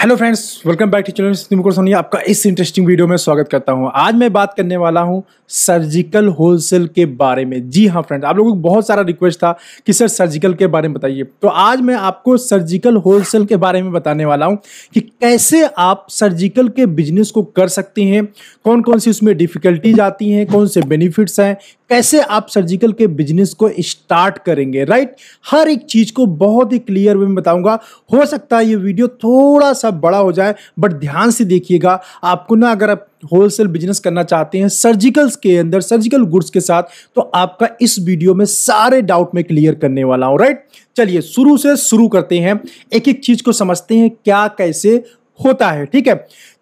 hello friends welcome back to channel Mukul Sonia आपका इस interesting video में स्वागत करता हूं आज मैं बात करने वाला हूं सर्जिकल होलसेल के बारे में जी हां फ्रेंड्स आप लोगों को बहुत सारा रिक्वेस्ट था कि सर सर्जिकल के बारे में बताइए तो आज मैं आपको सर्जिकल होलसेल के बारे में बताने वाला हूँ कि कैसे आप सर्जिकल के बिजनेस को कर सकते हैं कौन कौन सी उसमें डिफ़िकल्टीज आती हैं कौन से बेनिफिट्स हैं कैसे आप सर्जिकल के बिजनेस को स्टार्ट करेंगे राइट हर एक चीज़ को बहुत ही क्लियर वे में बताऊंगा हो सकता है ये वीडियो थोड़ा सा बड़ा हो जाए बट ध्यान से देखिएगा आपको ना अगर आप होलसेल बिजनेस करना चाहते हैं सर्जिकल्स के अंदर सर्जिकल गुड्स के साथ तो आपका इस वीडियो में सारे डाउट में क्लियर करने वाला हूँ राइट चलिए शुरू से शुरू करते हैं एक एक चीज़ को समझते हैं क्या कैसे होता है ठीक है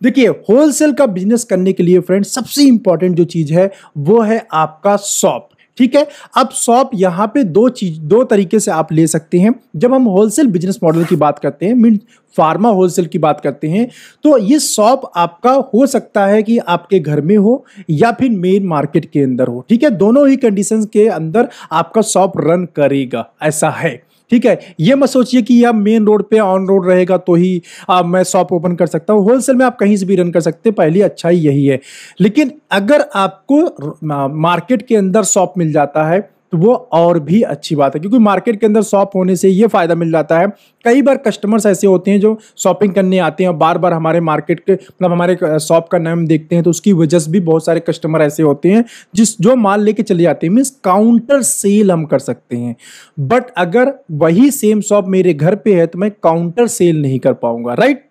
देखिए होलसेल का बिजनेस करने के लिए फ्रेंड सबसे इंपॉर्टेंट जो चीज है वो है आपका शॉप ठीक है अब शॉप यहाँ पे दो चीज दो तरीके से आप ले सकते हैं जब हम होलसेल बिजनेस मॉडल की बात करते हैं मीन फार्मा होलसेल की बात करते हैं तो ये शॉप आपका हो सकता है कि आपके घर में हो या फिर मेन मार्केट के अंदर हो ठीक है दोनों ही कंडीशन के अंदर आपका शॉप रन करेगा ऐसा है ठीक है ये मत सोचिए कि यह मेन रोड पे ऑन रोड रहेगा तो ही आ, मैं शॉप ओपन कर सकता हूँ होलसेल में आप कहीं से भी रन कर सकते हैं पहली अच्छाई यही है लेकिन अगर आपको मार्केट के अंदर शॉप मिल जाता है तो वो और भी अच्छी बात है क्योंकि मार्केट के अंदर शॉप होने से ये फ़ायदा मिल जाता है कई बार कस्टमर्स ऐसे होते हैं जो शॉपिंग करने आते हैं और बार बार हमारे मार्केट के मतलब हमारे शॉप का नाम देखते हैं तो उसकी वजह से भी बहुत सारे कस्टमर ऐसे होते हैं जिस जो माल लेके चले जाते हैं मीन्स काउंटर सेल हम कर सकते हैं बट अगर वही सेम शॉप मेरे घर पर है तो मैं काउंटर सेल नहीं कर पाऊंगा राइट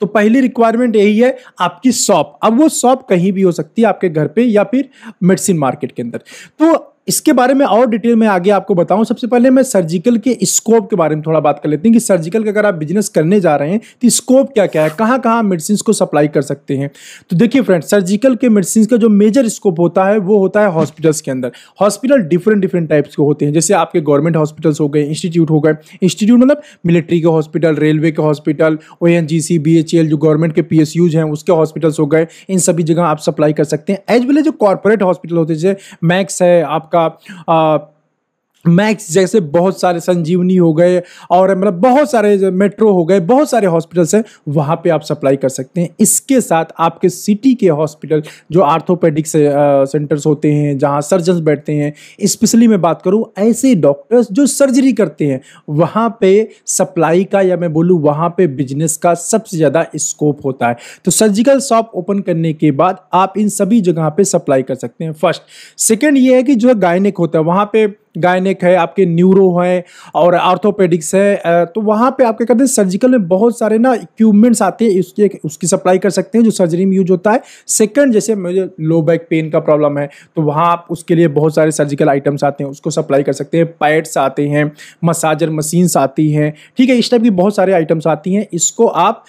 तो पहली रिक्वायरमेंट यही है आपकी शॉप अब वो शॉप कहीं भी हो सकती है आपके घर पे या फिर मेडिसिन मार्केट के अंदर तो इसके बारे में और डिटेल में आगे आपको बताऊं सबसे पहले मैं सर्जिकल के स्कोप के बारे में थोड़ा बात कर लेते हैं कि सर्जिकल का अगर आप बिजनेस करने जा रहे हैं तो स्कोप क्या क्या है कहाँ कहाँ मेडिसिन को सप्लाई कर सकते हैं तो देखिए फ्रेंड सर्जिकल के मेडिसिन का जो मेजर स्कोप होता है वो होता है हॉस्पिटल्स के अंदर हॉस्पिटल डिफरेंट डिफरेंट टाइप्स के होते हैं जैसे आपके गवर्नमेंट हॉस्पिटल्स हो गए इंस्टीट्यूट हो गए इंस्टीट्यूट मतलब मिलिट्री के हॉस्पिटल रेलवे के hospital O N G C B H E L government के पी एस यूज हैं उसके हॉस्पिटल्स हो गए इन सभी जगह आप सप्लाई कर सकते हैं एज वेल जो कॉर्पोरेट हॉस्पिटल होते हैं जैसे मैक्स है आप का मैक्स जैसे बहुत सारे संजीवनी हो गए और मतलब बहुत सारे मेट्रो हो गए बहुत सारे हॉस्पिटल्स हैं वहाँ पे आप सप्लाई कर सकते हैं इसके साथ आपके सिटी के हॉस्पिटल जो आर्थोपेडिक से, सेंटर्स होते हैं जहाँ सर्जन बैठते हैं स्पेशली मैं बात करूँ ऐसे डॉक्टर्स जो सर्जरी करते हैं वहाँ पे सप्लाई का या मैं बोलूँ वहाँ पर बिजनेस का सबसे ज़्यादा स्कोप होता है तो सर्जिकल शॉप ओपन करने के बाद आप इन सभी जगह पर सप्लाई कर सकते हैं फर्स्ट सेकेंड ये है कि जो गायनिक होता है वहाँ पर गायनिक है आपके न्यूरो है और आर्थोपेडिक्स है तो वहाँ पे आपके कहते हैं सर्जिकल में बहुत सारे ना इक्विपमेंट्स आते हैं उसके उसकी सप्लाई कर सकते हैं जो सर्जरी में यूज होता है सेकंड जैसे मुझे लो बैक पेन का प्रॉब्लम है तो वहाँ आप उसके लिए बहुत सारे सर्जिकल आइटम्स आते हैं उसको सप्लाई कर सकते हैं पैड्स आते हैं मसाजर मशीन्स आती हैं ठीक है इस टाइप की बहुत सारे आइटम्स आती हैं इसको आप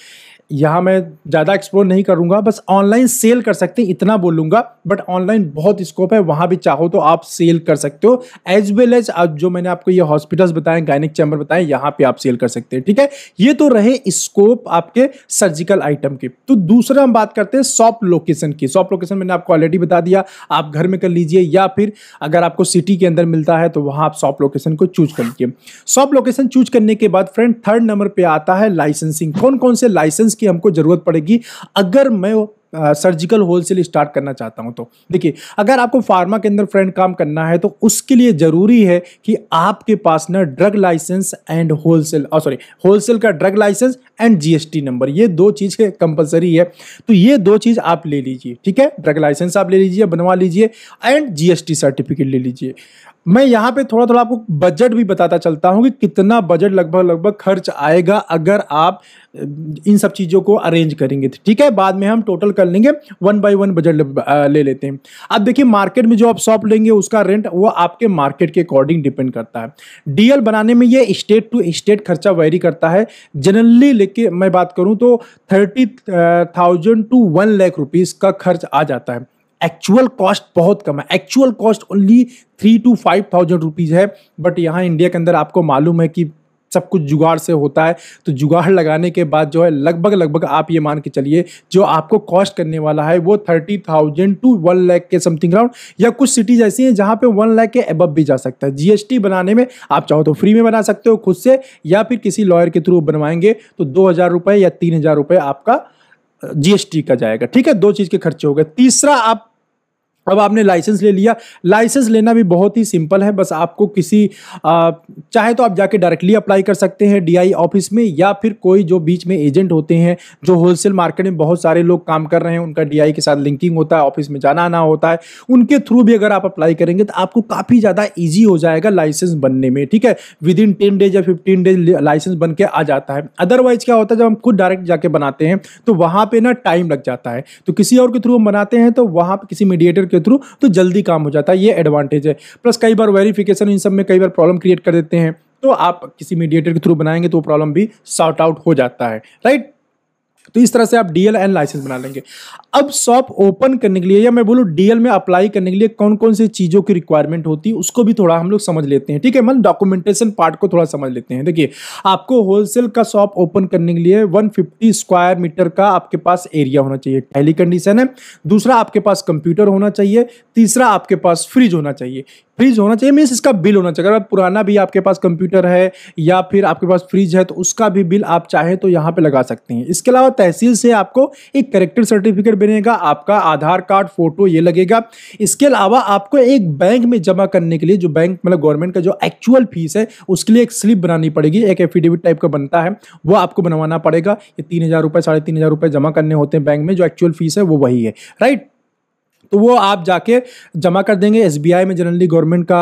यहाँ मैं ज़्यादा एक्सप्लोर नहीं करूँगा बस ऑनलाइन सेल कर सकते हैं इतना बोलूँगा बट ऑनलाइन बहुत स्कोप है वहाँ भी चाहो तो आप सेल कर सकते हो एज वेल एज जो मैंने आपको ये हॉस्पिटल्स बताए गायनिक चैम्बर बताए यहाँ पे आप सेल कर सकते हैं ठीक है ये तो रहे स्कोप आपके सर्जिकल आइटम के तो दूसरा हम बात करते हैं शॉप लोकेशन की शॉप लोकेशन मैंने आपको ऑलरेडी बता दिया आप घर में कर लीजिए या फिर अगर आपको सिटी के अंदर मिलता है तो वहाँ आप शॉप लोकेशन को चूज कर लीजिए शॉप लोकेशन चूज करने के बाद फ्रेंड थर्ड नंबर पर आता है लाइसेंसिंग कौन कौन से लाइसेंस की हमको ज़रूरत पड़ेगी अगर मैं सर्जिकल होलसेल स्टार्ट करना चाहता हूं तो देखिए अगर आपको फार्मा के अंदर फ्रेंड काम करना है तो उसके लिए ज़रूरी है कि आपके पास ना drug licence and wholesale sorry wholesale का drug licence and GST number ये दो चीज़ कंपलसरी है तो ये दो चीज़ आप ले लीजिए ठीक है ड्रग लाइसेंस आप ले लीजिए बनवा लीजिए एंड जीएसटी सर्टिफिकेट ले लीजिए मैं यहाँ पे थोड़ा थोड़ा आपको बजट भी बताता चलता हूँ कि कितना बजट लगभग लगभग खर्च आएगा अगर आप इन सब चीज़ों को अरेंज करेंगे ठीक है बाद में हम टोटल कर लेंगे वन बाई वन बजट ले लेते हैं अब देखिए मार्केट में जो आप शॉप लेंगे उसका रेंट वो आपके मार्केट के अकॉर्डिंग डिपेंड करता है डीएल बनाने में ये स्टेट टू स्टेट खर्चा वेरी करता है जनरली देखिए मैं बात करूं तो thirty thousand to one lakh rupees का खर्च आ जाता है एक्चुअल कॉस्ट बहुत कम है actual cost only three to five thousand rupees है बट यहाँ इंडिया के अंदर आपको मालूम है कि सब कुछ जुगाड़ से होता है तो जुगाड़ लगाने के बाद जो है लगभग लगभग आप ये मान के चलिए जो आपको कॉस्ट करने वाला है वो thirty thousand to one lakh के समथिंग अराउंड या कुछ सिटीज ऐसी हैं जहाँ पे वन लाख के अबब भी जा सकता है जीएसटी बनाने में आप चाहो तो फ्री में बना सकते हो खुद से या फिर किसी लॉयर के थ्रू बनवाएंगे तो दो हज़ार या तीन हज़ार रुपये आपका जीएसटी का जाएगा ठीक है दो चीज़ के खर्चे हो गए तीसरा आप अब आपने लाइसेंस ले लिया लाइसेंस लेना भी बहुत ही सिंपल है बस आपको किसी आ, चाहे तो आप जाके डायरेक्टली अप्लाई कर सकते हैं डीआई ऑफिस में या फिर कोई जो बीच में एजेंट होते हैं जो होलसेल मार्केट में बहुत सारे लोग काम कर रहे हैं उनका डीआई के साथ लिंकिंग होता है ऑफिस में जाना आना होता है उनके थ्रू भी अगर आप अप्लाई करेंगे तो आपको काफ़ी ज़्यादा ईजी हो जाएगा लाइसेंस बनने में ठीक है विद इन टेन डेज या फिफ्टीन डेज लाइसेंस बन के आ जाता है अदरवाइज क्या होता है जब हम खुद डायरेक्ट जाके बनाते हैं तो वहाँ पर ना टाइम लग जाता है तो किसी और के थ्रू हम बनाते हैं तो वहाँ पर किसी मीडिएटर के थ्रू तो जल्दी काम हो जाता है ये एडवांटेज है प्लस कई बार वेरिफिकेशन इन सब में कई बार प्रॉब्लम क्रिएट कर देते हैं तो आप किसी मीडिएटर के थ्रू बनाएंगे तो प्रॉब्लम भी सॉर्ट आउट हो जाता है राइट तो इस तरह से आप डीएल एंड लाइसेंस बना लेंगे अब शॉप ओपन करने के लिए या मैं बोलूँ डीएल में अप्लाई करने के लिए कौन कौन सी चीज़ों की रिक्वायरमेंट होती है उसको भी थोड़ा हम लोग समझ लेते हैं ठीक है मन डॉक्यूमेंटेशन पार्ट को थोड़ा समझ लेते हैं देखिए आपको होलसेल का शॉप ओपन करने के लिए वन स्क्वायर मीटर का आपके पास एरिया होना चाहिए पहली कंडीशन है दूसरा आपके पास कंप्यूटर होना चाहिए तीसरा आपके पास फ्रिज होना चाहिए फ्रिज होना चाहिए मीन्स इसका बिल होना चाहिए अगर आप पुराना भी आपके पास कंप्यूटर है या फिर आपके पास फ्रिज है तो उसका भी बिल आप चाहें तो यहाँ पे लगा सकते हैं इसके अलावा तहसील से आपको एक करेक्टर सर्टिफिकेट बनेगा आपका आधार कार्ड फोटो ये लगेगा इसके अलावा आपको एक बैंक में जमा करने के लिए जो बैंक मतलब गवर्नमेंट का जो एक्चुअल फीस है उसके लिए एक स्लिप बनानी पड़ेगी एक एफिडेविट टाइप का बनता है वो आपको बनवाना पड़ेगा ये तीन हज़ार रुपये साढ़े तीन हज़ार रुपये जमा करने होते हैं बैंक में जो एक्चुअल फीस है वो वही है राइट तो वो आप जाके जमा कर देंगे एस में जनरली गवर्नमेंट का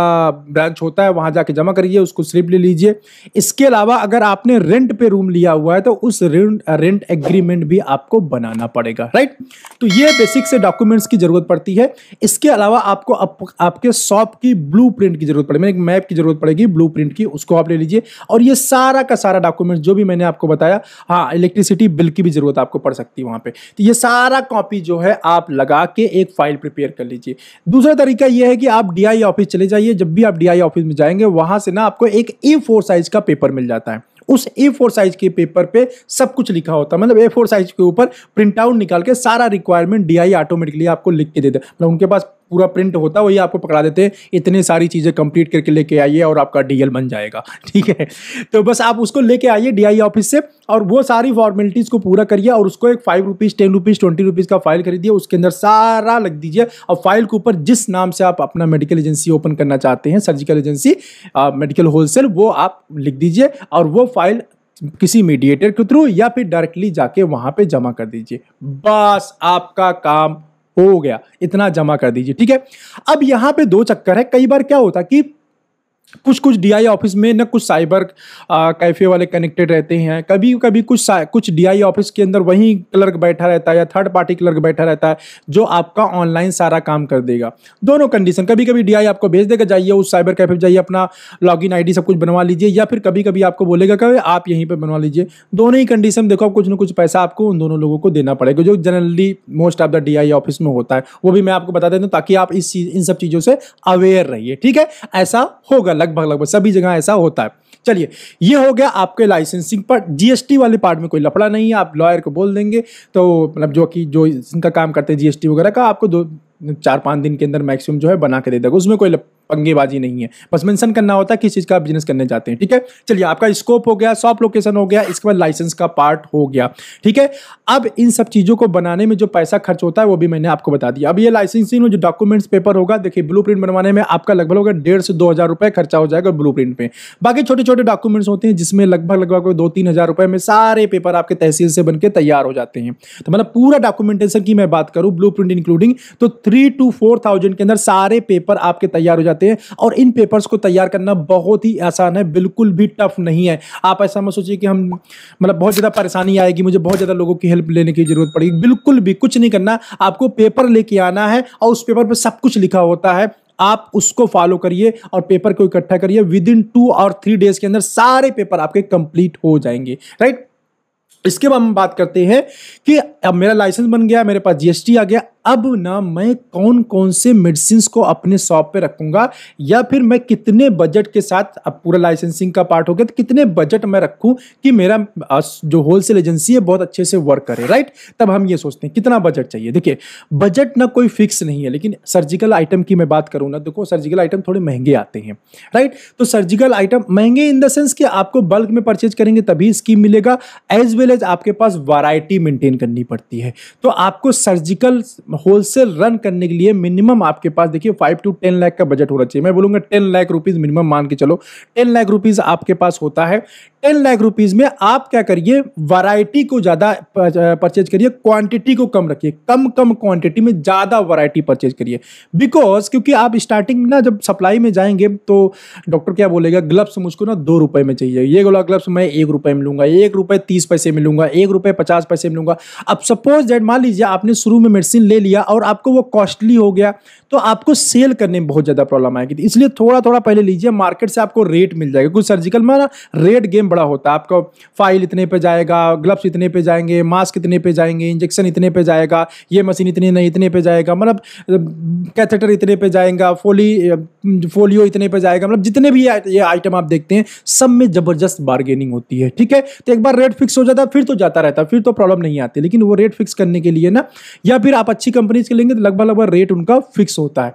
ब्रांच होता है वहाँ जाके जमा करिए उसको स्लिप ले लीजिए इसके अलावा अगर आपने रेंट पे रूम लिया हुआ है तो उस रेंट रेंट एग्रीमेंट भी आपको बनाना पड़ेगा राइट तो ये बेसिक से डॉक्यूमेंट्स की जरूरत पड़ती है इसके अलावा आपको अप, आपके शॉप की ब्लू की जरूरत पड़ेगी एक मैप की जरूरत पड़ेगी ब्लू की उसको आप ले लीजिए और ये सारा का सारा डॉक्यूमेंट जो भी मैंने आपको बताया हाँ इलेक्ट्रिसिटी बिल की भी जरूरत आपको पड़ सकती है वहाँ पर तो ये सारा कॉपी जो है आप लगा के एक फाइल फाइल प्रिपेयर कर लीजिए दूसरा तरीका यह है कि आप डी ऑफिस चले जाइए जब भी आप डी ऑफिस में जाएंगे वहां से ना आपको एक ए साइज का पेपर मिल जाता है उस ए फोर साइज के पेपर पे सब कुछ लिखा होता है मतलब ए फोर साइज के ऊपर प्रिंट आउट निकाल के सारा रिक्वायरमेंट डी ऑटोमेटिकली आपको लिख के दे दे मतलब उनके पास पूरा प्रिंट होता वही आपको पकड़ा देते इतनी सारी चीज़ें कंप्लीट करके लेके आइए और आपका डी बन जाएगा ठीक है तो बस आप उसको लेके आइए डी ऑफिस से और वो सारी फॉर्मेलिटीज़ को पूरा करिए और उसको एक five rupees ten rupees twenty rupees का फाइल खरीदिए उसके अंदर सारा लग दीजिए और फाइल के ऊपर जिस नाम से आप अपना मेडिकल एजेंसी ओपन करना चाहते हैं सर्जिकल एजेंसी मेडिकल होलसेल वो आप लिख दीजिए और वो फाइल किसी मीडिएटर के थ्रू या फिर डायरेक्टली जाके वहाँ पे जमा कर दीजिए बस आपका काम हो गया इतना जमा कर दीजिए ठीक है अब यहां पे दो चक्कर है कई बार क्या होता कि कुछ कुछ डीआई ऑफिस में ना कुछ साइबर कैफे वाले कनेक्टेड रहते हैं कभी कभी कुछ कुछ डीआई ऑफिस के अंदर वहीं क्लर्क बैठा रहता है या थर्ड पार्टी क्लर्क बैठा रहता है जो आपका ऑनलाइन सारा काम कर देगा दोनों कंडीशन कभी कभी डीआई आपको भेज देगा जाइए उस साइबर कैफे पर जाइए अपना लॉग इन सब कुछ बनवा लीजिए या फिर कभी कभी आपको बोलेगा कभी आप यहीं पर बनवा लीजिए दोनों ही कंडीशन देखो कुछ ना कुछ पैसा आपको उन दोनों लोगों को देना पड़ेगा जो generally most of the D office में होता है वो भी मैं आपको बता देता हूँ ताकि आप इस इन सब चीज़ों से अवेयर रहिए ठीक है ऐसा होगा लगभग लगभग सभी जगह ऐसा होता है चलिए ये हो गया आपके लाइसेंसिंग पर जीएसटी वाले पार्ट में कोई लफड़ा नहीं है आप लॉयर को बोल देंगे तो मतलब जो कि जो इनका काम करते हैं जीएसटी वगैरह का आपको दो चार पाँच दिन के अंदर मैक्सिमम जो है बना के दे देगा उसमें कोई पंगेबाजी नहीं है बस मेंशन करना होता है किस चीज़ का बिजनेस करने जाते हैं ठीक है चलिए आपका स्कोप हो गया शॉप लोकेशन हो गया इसके बाद लाइसेंस का पार्ट हो गया ठीक है अब इन सब चीज़ों को बनाने में जो पैसा खर्च होता है वो भी मैंने आपको बता दिया अब ये लाइसेंसिंग जो डॉक्यूमेंट्स पेपर होगा देखिए ब्लू बनवाने में आपका लगभग होगा डेढ़ से दो हज़ार खर्चा हो जाएगा ब्लू प्रिंट बाकी छोटे छोटे डॉक्यूमेंट्स होते हैं जिसमें लगभग लगभग दो तीन हज़ार में सारे पेपर आपके तहसील से बनके तैयार हो जाते हैं तो मतलब पूरा डॉक्यूमेंटेशन की मैं बात करूँ ब्लू इंक्लूडिंग तो थ्री टू फोर थाउजेंड के अंदर सारे पेपर आपके तैयार हो जाते हैं और इन पेपर्स को तैयार करना बहुत ही आसान है बिल्कुल भी टफ नहीं है आप ऐसा मत सोचिए कि हम मतलब बहुत ज़्यादा परेशानी आएगी मुझे बहुत ज़्यादा लोगों की हेल्प लेने की ज़रूरत पड़ेगी बिल्कुल भी कुछ नहीं करना आपको पेपर लेके आना है और उस पेपर पर सब कुछ लिखा होता है आप उसको फॉलो करिए और पेपर को इकट्ठा करिए विद इन टू और थ्री डेज के अंदर सारे पेपर आपके कंप्लीट हो जाएंगे राइट इसके बाद हम बात करते हैं कि अब मेरा लाइसेंस बन गया मेरे पास जीएसटी आ गया अब ना मैं कौन कौन से मेडिसिन को अपने शॉप पे रखूँगा या फिर मैं कितने बजट के साथ अब पूरा लाइसेंसिंग का पार्ट हो गया तो कितने बजट मैं रखूँ कि मेरा जो होलसेल एजेंसी है बहुत अच्छे से वर्क करे राइट तब हम ये सोचते हैं कितना बजट चाहिए देखिए बजट ना कोई फिक्स नहीं है लेकिन सर्जिकल आइटम की मैं बात करूँ ना देखो सर्जिकल आइटम थोड़े महंगे आते हैं राइट तो सर्जिकल आइटम महंगे इन द सेंस कि आपको बल्क में परचेज करेंगे तभी स्कीम मिलेगा एज वेल एज आपके पास वरायटी मेंटेन करनी पड़ती है तो आपको सर्जिकल होलसेल रन करने के लिए मिनिमम आपके पास देखिए फाइव टू टेन लाख का बजट होना चाहिए मैं बोलूंगा टेन लाख रुपीज़ मिनिमम मान के चलो टेन लाख रुपीज़ आपके पास होता है टेन लाख रुपीज़ में आप क्या करिए वैरायटी को ज़्यादा परचेज करिए क्वांटिटी को कम रखिए कम कम क्वांटिटी में ज़्यादा वैरायटी परचेज करिए बिकॉज क्योंकि आप स्टार्टिंग में ना जब सप्लाई में जाएंगे तो डॉक्टर क्या बोलेगा ग्लव्स मुझको ना दो रुपए में चाहिए ये गोला ग्लव्स मैं एक रुपए में लूंगा एक रुपए तीस पैसे में लूँगा एक रुपए पचास पैसे में लूंगा अब सपोज डेट मान लीजिए आपने शुरू में मेडिसिन ले लिया और आपको वो कॉस्टली हो गया तो आपको सेल करने में बहुत ज़्यादा प्रॉब्लम आएगी इसलिए थोड़ा थोड़ा पहले लीजिए मार्केट से आपको रेट मिल जाएगा क्योंकि सर्जिकल में ना रेट गेम बड़ा होता है आपका फाइल इतने पे जाएगा ग्लव्स इतने पे जाएंगे मास्क इतने पे जाएंगे इंजेक्शन इतने पे जाएगा ये मशीन इतने नहीं इतने पे जाएगा मतलब कैथेटर इतने पे जाएगा फोली फोलियो इतने पे जाएगा मतलब जितने भी ये आइटम आप देखते हैं सब में ज़बरदस्त बार्गेनिंग होती है ठीक है तो एक बार रेट फिक्स हो जाता है फिर तो जाता रहता फिर तो प्रॉब्लम नहीं आती लेकिन वो रेट फिक्स करने के लिए ना या फिर आप अच्छी कंपनीज के लेंगे तो लगभग लगभग रेट उनका फिक्स होता है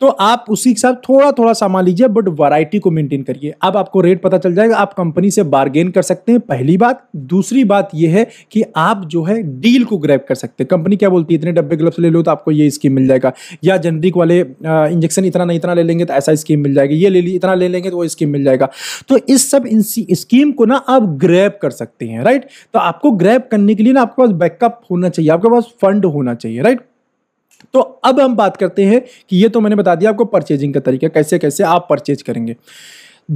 तो आप उसी के साथ थोड़ा थोड़ा सामान लीजिए बट वैरायटी को मेंटेन करिए अब आपको रेट पता चल जाएगा आप कंपनी से बारगेन कर सकते हैं पहली बात दूसरी बात यह है कि आप जो है डील को ग्रैप कर सकते हैं कंपनी क्या बोलती है इतने डब्बे ग्लव्स ले लो तो आपको ये स्कीम मिल जाएगा या जेनरिक वाले इंजेक्शन इतना नहीं इतना ले लेंगे तो ऐसा स्कीम मिल जाएगी ये ले ली इतना ले लेंगे तो वो स्कीम मिल जाएगा तो इस सब इन स्कीम को ना आप ग्रैप कर सकते हैं राइट तो आपको ग्रैप करने के लिए ना आपके पास बैकअप होना चाहिए आपके पास फंड होना चाहिए राइट तो अब हम बात करते हैं कि ये तो मैंने बता दिया आपको परचेजिंग का तरीका कैसे कैसे आप परचेज करेंगे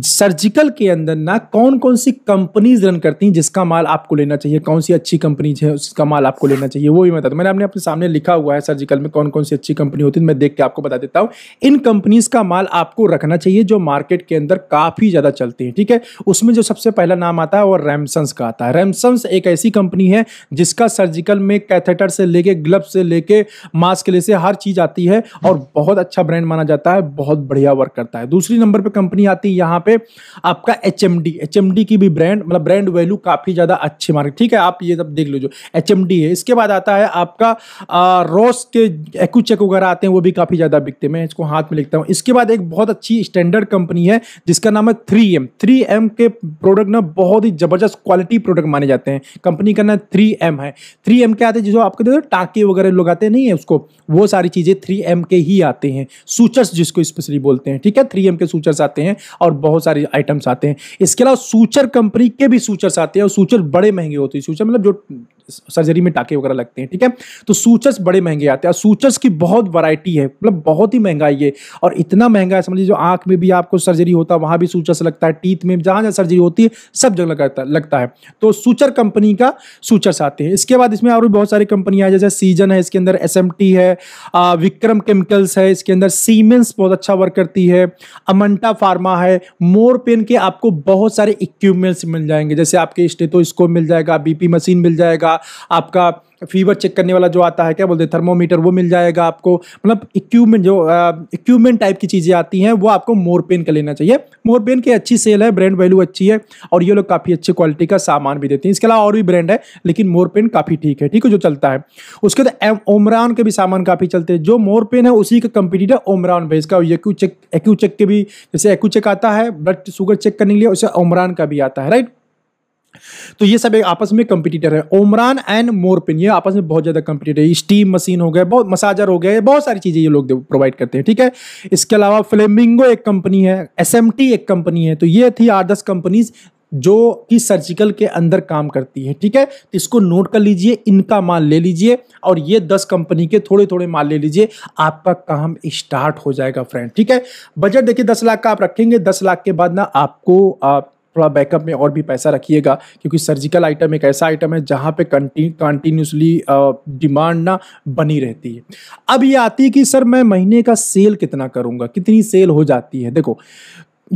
सर्जिकल के अंदर ना कौन कौन सी कंपनीज रन करती हैं जिसका माल आपको लेना चाहिए कौन सी अच्छी कंपनीज है उसका माल आपको लेना चाहिए वो भी बता मैंने अपने अपने सामने लिखा हुआ है सर्जिकल में कौन कौन सी अच्छी कंपनी होती है मैं देख के आपको बता देता हूँ इन कंपनीज का माल आपको रखना चाहिए जो मार्केट के अंदर काफ़ी ज़्यादा चलती है ठीक है उसमें जो सबसे पहला नाम आता है वो रैमसंस का आता है रैमसंस एक ऐसी कंपनी है जिसका सर्जिकल में कैथेटर से लेके ग्लव से लेके मास्क ले से हर चीज़ आती है और बहुत अच्छा ब्रांड माना जाता है बहुत बढ़िया वर्क करता है दूसरी नंबर पर कंपनी आती है यहाँ यहाँ पे आपका H M D H M D की भी ब्रांड मतलब ब्रांड वैल्यू काफ़ी ज़्यादा अच्छी मार्केट ठीक है आप ये सब देख लीजिए एच एम डी है इसके बाद आता है आपका रोस के एकू चेक वगैरह आते हैं वो भी काफ़ी ज़्यादा बिकते हैं मैं इसको हाथ में लिखता हूँ इसके बाद एक बहुत अच्छी स्टैंडर्ड कंपनी है जिसका नाम है थ्री एम थ्री एम के प्रोडक्ट ना बहुत ही ज़बरदस्त क्वालिटी प्रोडक्ट माने जाते हैं कंपनी का नाम थ्री एम है थ्री एम के आते हैं जो आपके देखो टाके वगैरह लोग आते नहीं है उसको वो सारी चीज़ें थ्री एम के ही आते हैं सूचर्स जिसको स्पेशली बोलते हैं ठीक है थ्री एम के सूचर्स आते हैं और बहुत सारे आइटम्स आते हैं इसके अलावा सूचर कंपनी के भी सूचर्स आते हैं और सूचर बड़े महंगे होते हैं सूचर मतलब जो सर्जरी में टाके वगैरह लगते हैं ठीक है तो सूचर्स बड़े महंगे आते हैं और सूचर्स की बहुत वैरायटी है मतलब बहुत ही महंगा ये और इतना महंगा है समझिए जो आंख में भी आपको सर्जरी होता है वहां भी सूचर्स लगता है टीथ में जहां जहां सर्जरी होती है सब जगह लगता लगता है तो सूचर कंपनी का सूचर्स आते हैं इसके बाद इसमें और भी बहुत सारी कंपनियाँ हैं जैसे सीजन है इसके अंदर एस है विक्रम केमिकल्स है इसके अंदर सीमेंस बहुत अच्छा वर्क करती है अमंटा फार्मा है मोर पेन के आपको बहुत सारे इक्विपमेंट्स मिल जाएंगे जैसे आपके इसको मिल जाएगा बीपी मशीन मिल जाएगा आपका फीवर चेक करने वाला जो आता है क्या बोलते हैं थर्मोमीटर वो मिल जाएगा आपको मतलब इक्विपमेंट जो इक्विपमेंट टाइप की चीज़ें आती हैं वो आपको मोरपेन का लेना चाहिए मोरपेन की अच्छी सेल है ब्रांड वैल्यू अच्छी है और ये लोग काफ़ी अच्छी क्वालिटी का सामान भी देते हैं इसके अलावा और भी ब्रांड है लेकिन मोरपेन काफ़ी ठीक है ठीक है जो चलता है उसके बाद ओमरान के भी सामान काफ़ी चलते हैं जो मोरपेन है उसी का कंपिटिटर ओमरान है इसका एक्यू चेक के भी जैसे एक्यूचेक आता है ब्लड शुगर चेक करने के लिए उसे ओमरान का भी आता है राइट तो ये सब एक आपस में कंपटीटर है ओमरान एंड मोरपिन ये आपस में बहुत ज़्यादा कंपटीटर है स्टीम मशीन हो गए बहुत मसाजर हो गए बहुत सारी चीज़ें ये लोग प्रोवाइड करते हैं ठीक है इसके अलावा फ्लेमिंगो एक कंपनी है एस एक कंपनी है तो ये थी आठ दस कंपनीज जो कि सर्जिकल के अंदर काम करती है ठीक है तो इसको नोट कर लीजिए इनका माल ले लीजिए और ये दस कंपनी के थोड़े थोड़े माल ले लीजिए आपका काम स्टार्ट हो जाएगा फ्रेंड ठीक है बजट देखिए दस लाख का आप रखेंगे दस लाख के बाद ना आपको आप थोड़ा बैकअप में और भी पैसा रखिएगा क्योंकि सर्जिकल आइटम एक ऐसा आइटम है जहाँ पे कंटिन्यूसली डिमांड ना बनी रहती है अब ये आती है कि सर मैं महीने का सेल कितना करूँगा कितनी सेल हो जाती है देखो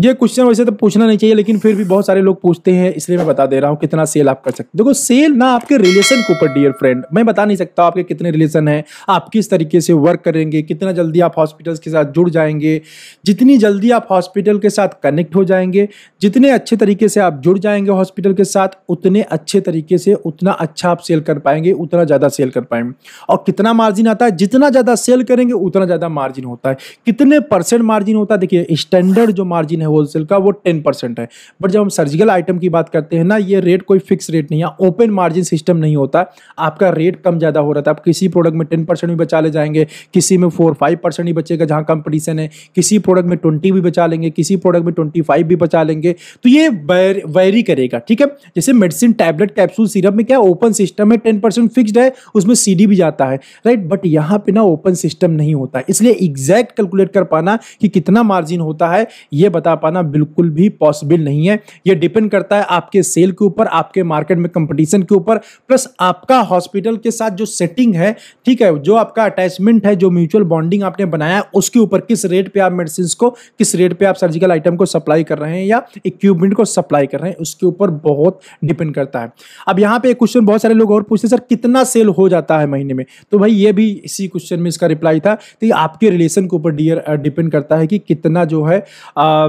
ये क्वेश्चन वैसे तो पूछना नहीं चाहिए लेकिन फिर भी बहुत सारे लोग पूछते हैं इसलिए मैं बता दे रहा हूँ कितना सेल आप कर सकते देखो सेल ना आपके रिलेशन के ऊपर डियर फ्रेंड मैं बता नहीं सकता आपके कितने रिलेशन हैं आप किस तरीके से वर्क करेंगे कितना जल्दी आप हॉस्पिटल्स के साथ जुड़ जाएंगे जितनी जल्दी आप हॉस्पिटल के साथ कनेक्ट हो जाएंगे जितने अच्छे तरीके से आप जुड़ जाएंगे हॉस्पिटल के साथ उतने अच्छे तरीके से उतना अच्छा आप सेल कर पाएंगे उतना ज़्यादा सेल कर पाएंगे और कितना मार्जिन आता है जितना ज़्यादा सेल करेंगे उतना ज़्यादा मार्जिन होता है कितने परसेंट मार्जिन होता है देखिए स्टैंडर्ड जो मार्जिन है होलसेल का वो टेन परसेंट है बट जब हम सर्जिकल आइटम की बात करते हैं ना ये रेट कोई फिक्स रेट नहीं है ओपन मार्जिन सिस्टम नहीं होता आपका रेट कम ज़्यादा हो रहा था आप किसी प्रोडक्ट में टेन परसेंट भी बचा ले जाएंगे किसी में फोर फाइव परसेंट ही बचेगा जहाँ कंपटीशन है किसी प्रोडक्ट में ट्वेंटी भी बचा लेंगे किसी प्रोडक्ट में ट्वेंटी फाइव भी बचा लेंगे तो ये वेरी करेगा ठीक है जैसे मेडिसिन टैबलेट कैप्सूल सीरप में क्या ओपन सिस्टम है टेन परसेंट फिक्सड है उसमें सी भी जाता है राइट बट यहाँ पे ना ओपन सिस्टम नहीं होता इसलिए एग्जैक्ट कैलकुलेट कर पाना कि कितना मार्जिन होता है ये बता करा पाना बिल्कुल भी पॉसिबल नहीं है ये डिपेंड करता है आपके सेल के ऊपर आपके मार्केट में कंपटीशन के ऊपर प्लस आपका हॉस्पिटल के साथ जो सेटिंग है ठीक है जो आपका अटैचमेंट है जो म्यूचुअल बॉन्डिंग आपने बनाया है उसके ऊपर किस रेट पर आप मेडिसिन को किस रेट पर आप सर्जिकल आइटम को सप्लाई कर रहे हैं या इक्विपमेंट को सप्लाई कर रहे हैं उसके ऊपर बहुत डिपेंड करता है अब यहाँ पे एक क्वेश्चन बहुत सारे लोग और पूछते हैं सर कितना सेल हो जाता है महीने में तो भाई ये भी इसी क्वेश्चन में इसका रिप्लाई था तो ये आपके रिलेशन के ऊपर डियर डिपेंड करता है कि कितना जो है आ,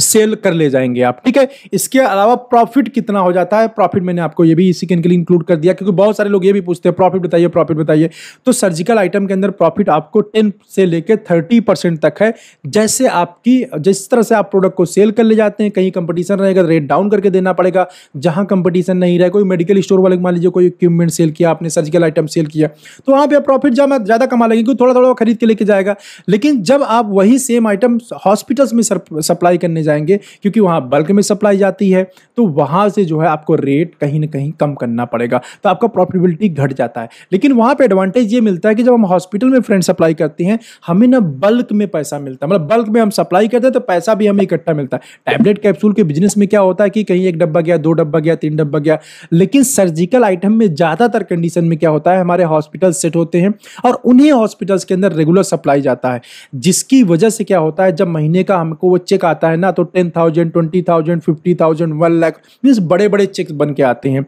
सेल कर ले जाएंगे आप ठीक है इसके अलावा प्रॉफिट कितना हो जाता है प्रॉफिट मैंने आपको ये भी इसी के लिए इंक्लूड कर दिया क्योंकि बहुत सारे लोग ये भी पूछते हैं प्रॉफिट बताइए प्रॉफिट बताइए तो सर्जिकल आइटम के अंदर प्रॉफिट आपको टेन से लेकर थर्टी परसेंट तक है जैसे आपकी जिस तरह से आप प्रोडक्ट को सेल कर ले जाते हैं कहीं कंपटीशन रहेगा रेट तो डाउन करके देना पड़ेगा जहाँ कंपटीशन नहीं रहे कोई मेडिकल स्टोर वाले मान लीजिए कोई इक्विपमेंट सेल किया आपने सर्जिकल आइटम सेल किया तो वहाँ पर प्रॉफिट ज़्यादा कमा लेंगे क्योंकि थोड़ा थोड़ा खरीद के लेके जाएगा लेकिन जब आप वही सेम आइटम हॉस्पिटल्स में सप्लाई करने जाएंगे क्योंकि वहाँ बल्क में सप्लाई जाती है तो वहाँ से जो है आपको रेट कहीं ना कहीं कम करना पड़ेगा तो आपका प्रॉफिटेबिलिटी घट जाता है लेकिन वहाँ पर एडवांटेज ये मिलता है कि जब हम हॉस्पिटल में फ्रेंड सप्लाई करते हैं हमें ना बल्क में पैसा मिलता है मतलब बल्क में हम सप्लाई करते हैं तो पैसा भी हमें इकट्ठा मिलता है टैबलेट कैप्सूल के बिजनेस में क्या होता है कि कहीं एक डब्बा गया दो डब्बा गया तीन डब्बा गया लेकिन सर्जिकल आइटम में ज़्यादातर कंडीशन में क्या होता है हमारे हॉस्पिटल सेट होते हैं और उन्हीं हॉस्पिटल्स के अंदर रेगुलर सप्लाई जाता है जिसकी वजह से क्या होता है जब महीने का हमको वो चेक आता है ना तो ten thousand twenty thousand fifty thousand one lakh means बड़े बड़े चेक बन के आते हैं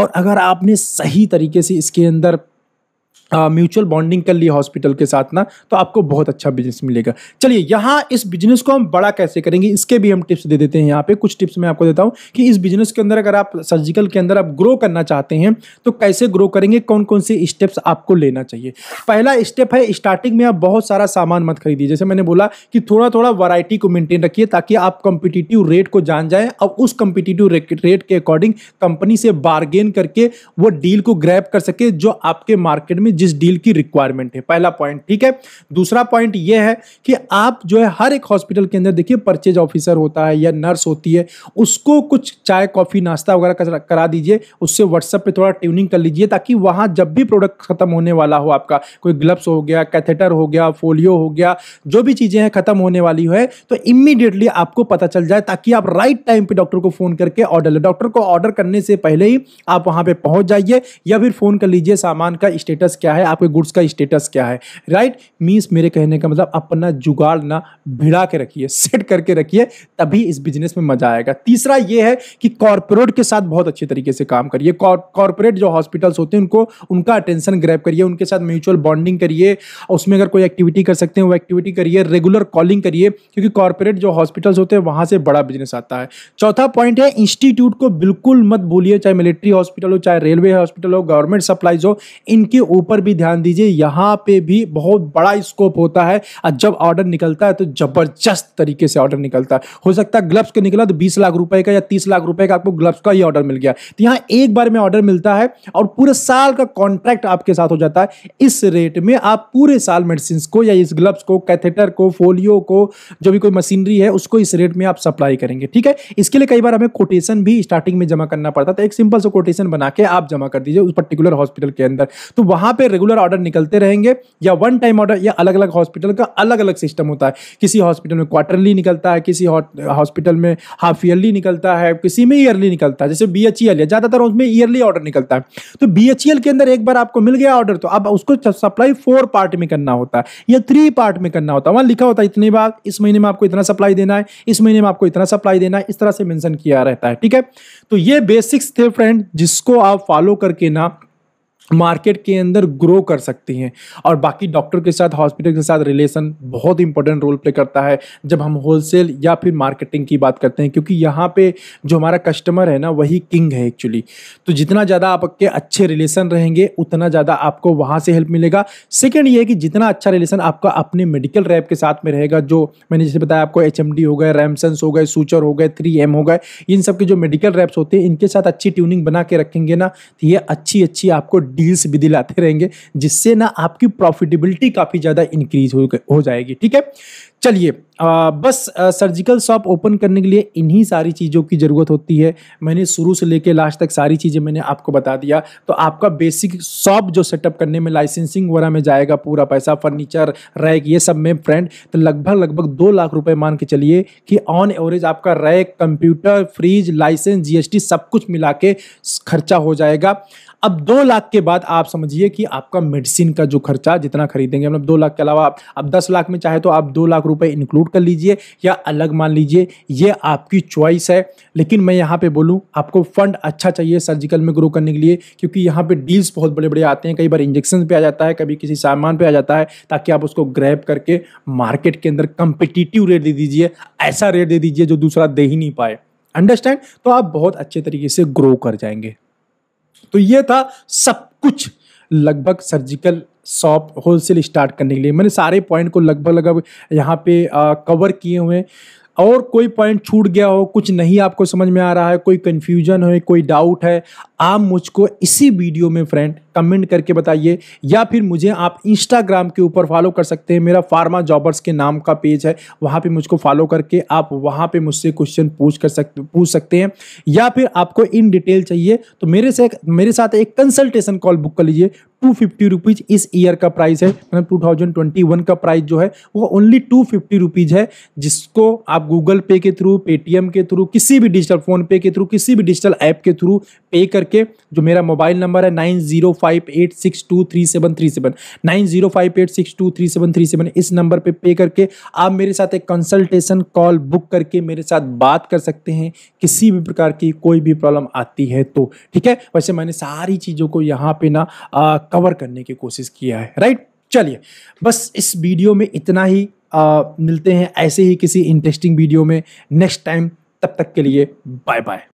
और अगर आपने सही तरीके से इसके अंदर म्यूचुअल बॉन्डिंग कर लिए हॉस्पिटल के साथ ना तो आपको बहुत अच्छा बिजनेस मिलेगा चलिए यहाँ इस बिजनेस को हम बड़ा कैसे करेंगे इसके भी हम टिप्स दे देते हैं यहाँ पे कुछ टिप्स मैं आपको देता हूँ कि इस बिजनेस के अंदर अगर आप सर्जिकल के अंदर आप ग्रो करना चाहते हैं तो कैसे ग्रो करेंगे कौन कौन से स्टेप्स आपको लेना चाहिए पहला स्टेप है स्टार्टिंग में आप बहुत सारा सामान मत खरीदिए जैसे मैंने बोला कि थोड़ा थोड़ा वरायटी को मेनटेन रखिए ताकि आप कंपिटिटिव रेट को जान जाए और उस कंपिटिटिव रेट के अकॉर्डिंग कंपनी से बार्गेन करके वो डील को ग्रैप कर सके जो आपके मार्केट में जिस डील की रिक्वायरमेंट है पहला पॉइंट ठीक है दूसरा पॉइंट यह है कि आप जो है हर एक हॉस्पिटल के अंदर देखिए परचेज ऑफिसर होता है या नर्स होती है उसको कुछ चाय कॉफ़ी नाश्ता वगैरह करा दीजिए उससे व्हाट्सएप पर थोड़ा ट्यूनिंग कर लीजिए ताकि वहां जब भी प्रोडक्ट ख़त्म होने वाला हो आपका कोई ग्लव्स हो गया कैथेटर हो गया फोलियो हो गया जो भी चीज़ें हैं ख़त्म होने वाली है तो इमीडिएटली आपको पता चल जाए ताकि आप राइट टाइम पे डॉक्टर को फ़ोन करके ऑर्डर लें डॉक्टर को ऑर्डर करने से पहले ही आप वहां पे पहुंच जाइए या फिर फ़ोन कर लीजिए सामान का स्टेटस क्या क्या है आपके गुड्स का स्टेटस क्या है राइट मीन्स मेरे कहने का मतलब अपना जुगाड़ ना भिड़ा के रखिए सेट करके रखिए तभी इस बिजनेस में मजा आएगा तीसरा ये है कि कॉरपोरेट के साथ बहुत अच्छे तरीके से काम करिए कॉरपोरेट जो हॉस्पिटल्स होते हैं उनको उनका अटेंशन ग्रैप करिए उनके साथ म्यूचुअल बॉन्डिंग करिए उसमें अगर कोई एक्टिविटी कर सकते हैं वो एक्टिविटी करिए रेगुलर कॉलिंग करिए क्योंकि कॉरपोरेट जो हॉस्पिटल्स होते हैं वहाँ से बड़ा बिजनेस आता है चौथा पॉइंट है इंस्टीट्यूट को बिल्कुल मत भूलिए चाहे मिलिट्री हॉस्पिटल हो चाहे रेलवे हॉस्पिटल हो गवर्नमेंट सप्लाईज हो इनके ऊपर पर भी ध्यान दीजिए यहाँ पे भी बहुत बड़ा स्कोप होता है और जब ऑर्डर निकलता है तो जबरदस्त तरीके से ऑर्डर निकलता है हो सकता है ग्लव्स का निकला तो बीस लाख रुपए का या तीस लाख रुपए का आपको ग्लव्स का ही ऑर्डर मिल गया तो यहाँ एक बार में ऑर्डर मिलता है और पूरे साल का कॉन्ट्रैक्ट आपके साथ हो जाता है इस रेट में आप पूरे साल मेडिसिन को या इस ग्लव्स को कैथेटर को फोलियो को जो भी कोई मशीनरी है उसको इस रेट में आप सप्लाई करेंगे ठीक है इसके लिए कई बार हमें कोटेशन भी स्टार्टिंग में जमा करना पड़ता है तो एक सिंपल सा कोटेशन बना के आप जमा कर दीजिए उस पर्टिकुलर हॉस्पिटल के अंदर तो वहां पर पे रेगुलर ऑर्डर निकलते रहेंगे या वन टाइम ऑर्डर या अलग अलग हॉस्पिटल का अलग अलग सिस्टम होता है किसी हॉस्पिटल में क्वार्टरली निकलता है किसी हॉस्पिटल में हाफ ईयरली निकलता है किसी में ईयरली निकलता है जैसे बी एच ई एल है ज़्यादातर उसमें ईयरली ऑर्डर निकलता है तो बी एच ई एल के अंदर एक बार आपको मिल गया ऑर्डर तो अब उसको सप्लाई फोर पार्ट में करना होता है या थ्री पार्ट में करना होता है वहाँ लिखा होता है इतनी बार इस महीने में आपको इतना सप्लाई देना है इस महीने में आपको इतना सप्लाई देना है इस तरह से मेंशन किया रहता है ठीक है तो ये बेसिक्स थे फ्रेंड जिसको आप फॉलो करके ना मार्केट के अंदर ग्रो कर सकती हैं और बाकी डॉक्टर के साथ हॉस्पिटल के साथ रिलेशन बहुत इंपॉर्टेंट रोल प्ले करता है जब हम होलसेल या फिर मार्केटिंग की बात करते हैं क्योंकि यहाँ पे जो हमारा कस्टमर है ना वही किंग है एक्चुअली तो जितना ज़्यादा आपके अच्छे रिलेशन रहेंगे उतना ज़्यादा आपको वहाँ से हेल्प मिलेगा सेकेंड ये है कि जितना अच्छा रिलेशन आपका अपने मेडिकल रैप के साथ में रहेगा जो मैंने जैसे बताया आपको एच हो गए रैमसन्स हो गए सूचर हो गए थ्री हो गए इन सब के जो मेडिकल रैप्स होते हैं इनके साथ अच्छी ट्यूनिंग बना के रखेंगे ना तो ये अच्छी अच्छी आपको डील्स भी दिलाते रहेंगे जिससे ना आपकी प्रॉफिटेबिलिटी काफ़ी ज़्यादा इंक्रीज हो, हो जाएगी ठीक है चलिए आ, बस आ, सर्जिकल शॉप ओपन करने के लिए इन्हीं सारी चीज़ों की ज़रूरत होती है मैंने शुरू से लेके लास्ट तक सारी चीज़ें मैंने आपको बता दिया तो आपका बेसिक शॉप जो सेटअप करने में लाइसेंसिंग वगैरह में जाएगा पूरा पैसा फर्नीचर रैक ये सब में फ्रेंड तो लगभग लगभग दो लाख रुपये मान के चलिए कि ऑन एवरेज आपका रैक कंप्यूटर फ्रिज लाइसेंस जी सब कुछ मिला के खर्चा हो जाएगा अब दो लाख के बाद आप समझिए कि आपका मेडिसिन का जो खर्चा जितना खरीदेंगे मतलब दो लाख के अलावा आप अब दस लाख में चाहे तो आप दो लाख रुपये इंक्लूड डाउनलोड कर लीजिए या अलग मान लीजिए ये आपकी चॉइस है लेकिन मैं यहाँ पे बोलूँ आपको फंड अच्छा चाहिए सर्जिकल में ग्रो करने के लिए क्योंकि यहाँ पे डील्स बहुत बड़े बड़े आते हैं कई बार इंजेक्शन पे आ जाता है कभी किसी सामान पे आ जाता है ताकि आप उसको ग्रैप करके मार्केट के अंदर कंपिटिटिव रेट दे दीजिए ऐसा रेट दे दीजिए जो दूसरा दे ही नहीं पाए अंडरस्टैंड तो आप बहुत अच्छे तरीके से ग्रो कर जाएंगे तो ये था सब कुछ लगभग सर्जिकल शॉप होलसेल स्टार्ट करने के लिए मैंने सारे पॉइंट को लगभग लगभग यहाँ पे कवर किए हुए और कोई पॉइंट छूट गया हो कुछ नहीं आपको समझ में आ रहा है कोई कन्फ्यूजन है कोई डाउट है आप मुझको इसी वीडियो में फ्रेंड कमेंट करके बताइए या फिर मुझे आप इंस्टाग्राम के ऊपर फॉलो कर सकते हैं मेरा फार्मा जॉबर्स के नाम का पेज है वहाँ पर मुझको फॉलो करके आप वहाँ पर मुझसे क्वेश्चन पूछ कर सकते पूछ सकते हैं या फिर आपको इन डिटेल चाहिए तो मेरे से मेरे साथ एक कंसल्टेशन कॉल बुक कर लीजिए टू फिफ्टी रुपीज़ इस ईयर का प्राइस है मतलब टू थाउजेंड ट्वेंटी वन का प्राइस जो है वो ओनली टू फिफ्टी रुपीज़ है जिसको आप गूगल पे के थ्रू पेटीएम के थ्रू किसी भी डिजिटल फ़ोन पे के थ्रू किसी भी डिजिटल ऐप के थ्रू पे करके जो मेरा मोबाइल नंबर है nine zero five eight six two three seven three seven nine zero five eight six two three seven three seven इस नंबर पे पे करके आप मेरे साथ एक कंसल्टेशन कॉल बुक करके मेरे साथ बात कर सकते हैं किसी भी प्रकार की कोई भी प्रॉब्लम आती है तो ठीक है वैसे मैंने सारी चीज़ों को यहाँ पे ना कवर करने की कोशिश किया है राइट चलिए बस इस वीडियो में इतना ही आ, मिलते हैं ऐसे ही किसी इंटरेस्टिंग वीडियो में नेक्स्ट टाइम तब तक के लिए बाय बाय